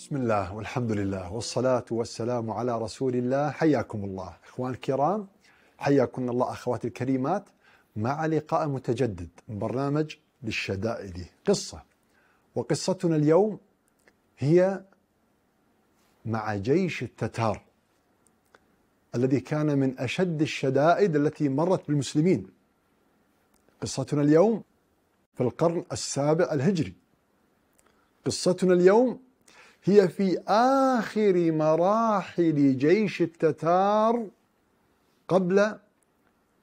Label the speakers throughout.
Speaker 1: بسم الله والحمد لله والصلاة والسلام على رسول الله حياكم الله إخوان الكرام حياكم الله أخواتي الكريمات مع لقاء متجدد من برنامج للشدائد قصة وقصتنا اليوم هي مع جيش التتار الذي كان من أشد الشدائد التي مرت بالمسلمين قصتنا اليوم في القرن السابع الهجري قصتنا اليوم هي في آخر مراحل جيش التتار قبل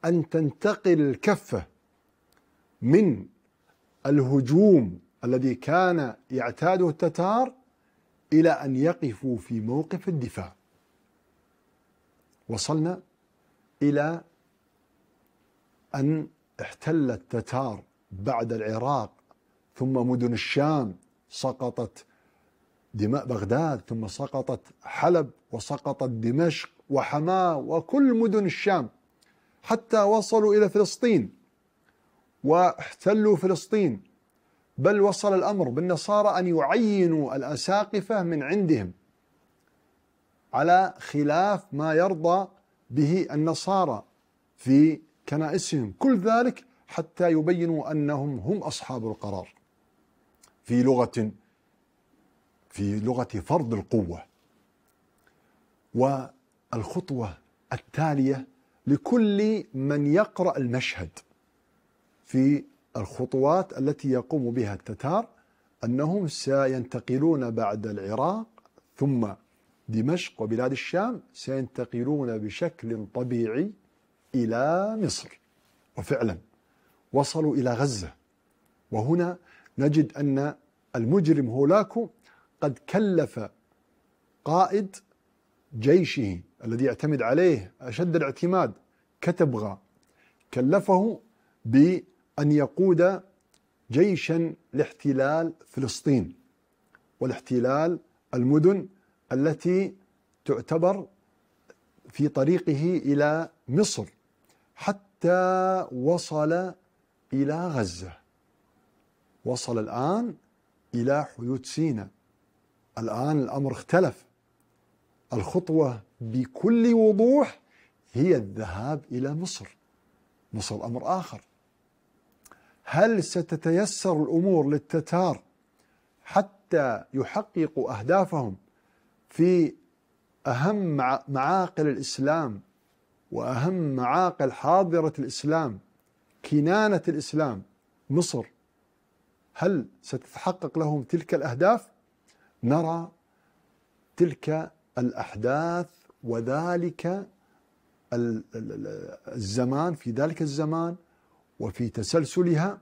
Speaker 1: أن تنتقل الكفة من الهجوم الذي كان يعتاده التتار إلى أن يقفوا في موقف الدفاع وصلنا إلى أن احتل التتار بعد العراق ثم مدن الشام سقطت دماء بغداد ثم سقطت حلب وسقطت دمشق وحماه وكل مدن الشام حتى وصلوا الى فلسطين واحتلوا فلسطين بل وصل الامر بالنصارى ان يعينوا الاساقفه من عندهم على خلاف ما يرضى به النصارى في كنائسهم كل ذلك حتى يبينوا انهم هم اصحاب القرار في لغه في لغة فرض القوة والخطوة التالية لكل من يقرأ المشهد في الخطوات التي يقوم بها التتار أنهم سينتقلون بعد العراق ثم دمشق وبلاد الشام سينتقلون بشكل طبيعي إلى مصر وفعلا وصلوا إلى غزة وهنا نجد أن المجرم هولاكو قد كلف قائد جيشه الذي يعتمد عليه أشد الاعتماد كتبغى كلفه بأن يقود جيشا لاحتلال فلسطين والاحتلال المدن التي تعتبر في طريقه إلى مصر حتى وصل إلى غزة وصل الآن إلى حدود سينا الآن الأمر اختلف الخطوة بكل وضوح هي الذهاب إلى مصر مصر أمر آخر هل ستتيسر الأمور للتتار حتى يحققوا أهدافهم في أهم معاقل الإسلام وأهم معاقل حاضرة الإسلام كنانة الإسلام مصر هل ستتحقق لهم تلك الأهداف؟ نرى تلك الأحداث وذلك الزمان في ذلك الزمان وفي تسلسلها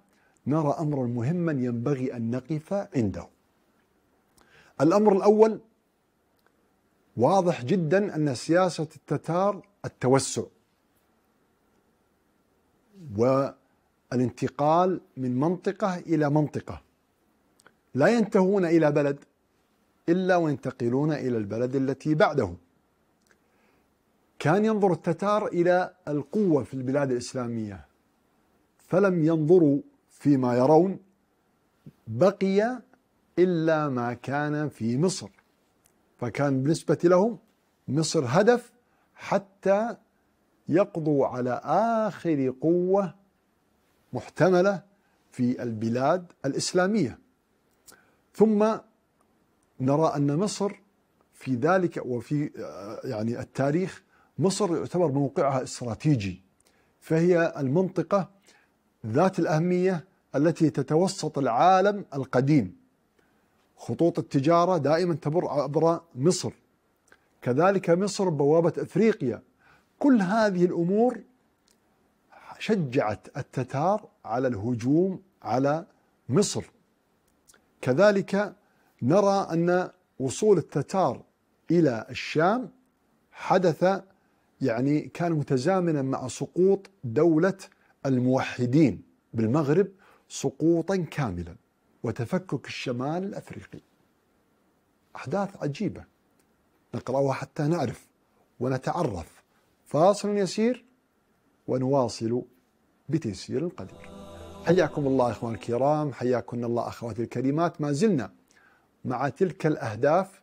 Speaker 1: نرى أمرا مهما ينبغي أن نقف عنده الأمر الأول واضح جدا أن سياسة التتار التوسع والانتقال من منطقة إلى منطقة لا ينتهون إلى بلد إلا وينتقلون إلى البلد التي بعدهم كان ينظر التتار إلى القوة في البلاد الإسلامية فلم ينظروا فيما يرون بقي إلا ما كان في مصر فكان بالنسبة لهم مصر هدف حتى يقضوا على آخر قوة محتملة في البلاد الإسلامية ثم نرى أن مصر في ذلك وفي آه، يعني التاريخ مصر يعتبر موقعها استراتيجي فهي المنطقة ذات الأهمية التي تتوسط العالم القديم خطوط التجارة دائما تمر عبر مصر كذلك مصر بوابة أفريقيا كل هذه الأمور شجعت التتار على الهجوم على مصر كذلك نرى أن وصول التتار إلى الشام حدث يعني كان متزامنا مع سقوط دولة الموحدين بالمغرب سقوطا كاملا وتفكك الشمال الأفريقي أحداث عجيبة نقرأها حتى نعرف ونتعرف فاصل يسير ونواصل بتيسير قدير حياكم الله إخوان الكرام حياكم الله أخواتي الكريمات ما زلنا مع تلك الاهداف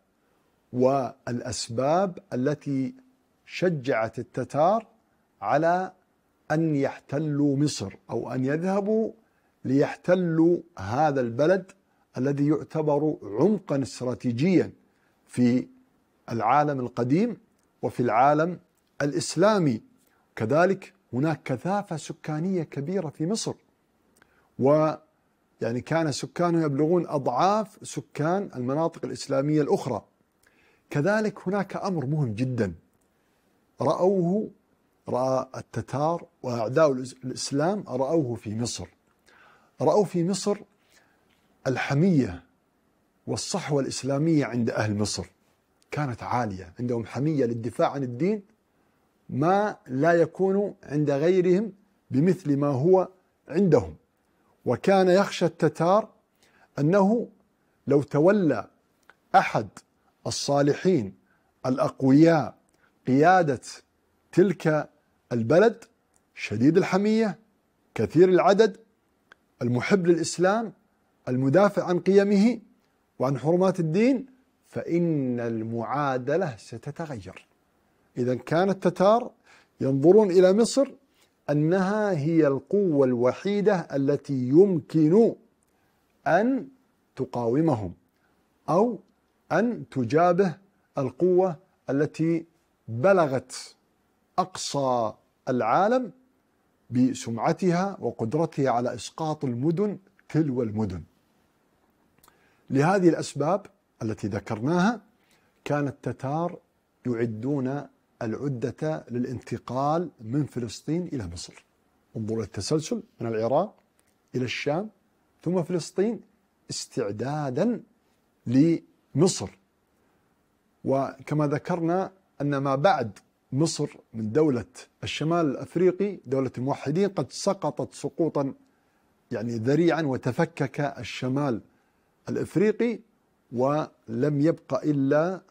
Speaker 1: والاسباب التي شجعت التتار على ان يحتلوا مصر او ان يذهبوا ليحتلوا هذا البلد الذي يعتبر عمقا استراتيجيا في العالم القديم وفي العالم الاسلامي كذلك هناك كثافه سكانيه كبيره في مصر و يعني كان سكانه يبلغون أضعاف سكان المناطق الإسلامية الأخرى كذلك هناك أمر مهم جدا رأوه رأى التتار وأعداء الإسلام رأوه في مصر رأوا في مصر الحمية والصحوة الإسلامية عند أهل مصر كانت عالية عندهم حمية للدفاع عن الدين ما لا يكون عند غيرهم بمثل ما هو عندهم وكان يخشى التتار أنه لو تولى أحد الصالحين الأقوياء قيادة تلك البلد شديد الحمية كثير العدد المحب للإسلام المدافع عن قيمه وعن حرمات الدين فإن المعادلة ستتغير إذا كان التتار ينظرون إلى مصر أنها هي القوة الوحيدة التي يمكن أن تقاومهم أو أن تجابه القوة التي بلغت أقصى العالم بسمعتها وقدرتها على إسقاط المدن تلو المدن لهذه الأسباب التي ذكرناها كان التتار يعدون العدة للانتقال من فلسطين إلى مصر انظروا التسلسل من العراق إلى الشام ثم فلسطين استعدادا لمصر وكما ذكرنا أن ما بعد مصر من دولة الشمال الأفريقي دولة الموحدين قد سقطت سقوطا يعني ذريعا وتفكك الشمال الأفريقي ولم يبقى إلا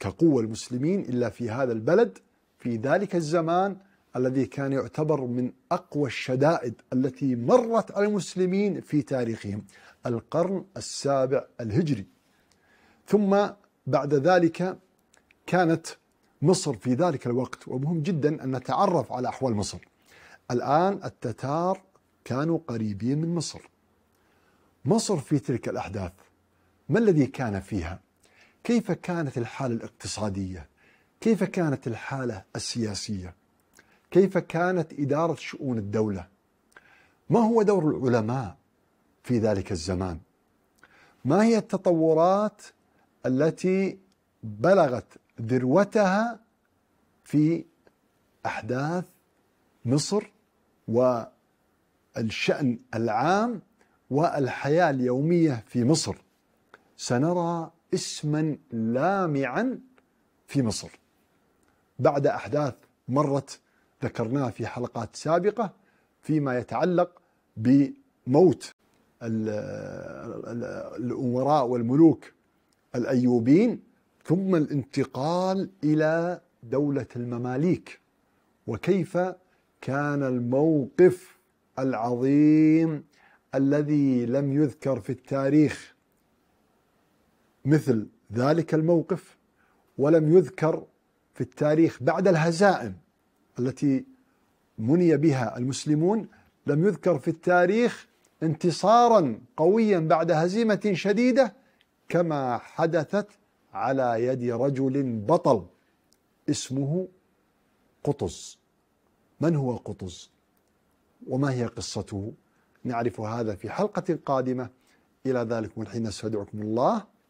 Speaker 1: كقوة المسلمين إلا في هذا البلد في ذلك الزمان الذي كان يعتبر من أقوى الشدائد التي مرت على المسلمين في تاريخهم القرن السابع الهجري ثم بعد ذلك كانت مصر في ذلك الوقت ومهم جدا أن نتعرف على أحوال مصر الآن التتار كانوا قريبين من مصر مصر في تلك الأحداث ما الذي كان فيها؟ كيف كانت الحالة الاقتصادية كيف كانت الحالة السياسية كيف كانت إدارة شؤون الدولة ما هو دور العلماء في ذلك الزمان ما هي التطورات التي بلغت ذروتها في أحداث مصر والشأن العام والحياة اليومية في مصر سنرى اسما لامعا في مصر بعد أحداث مرت ذكرناها في حلقات سابقة فيما يتعلق بموت الأمراء والملوك الأيوبين ثم الانتقال إلى دولة المماليك وكيف كان الموقف العظيم الذي لم يذكر في التاريخ مثل ذلك الموقف ولم يذكر في التاريخ بعد الهزائم التي مني بها المسلمون لم يذكر في التاريخ انتصارا قويا بعد هزيمه شديده كما حدثت على يد رجل بطل اسمه قطز من هو قطز وما هي قصته نعرف هذا في حلقه قادمه الى ذلك والحين استودعكم الله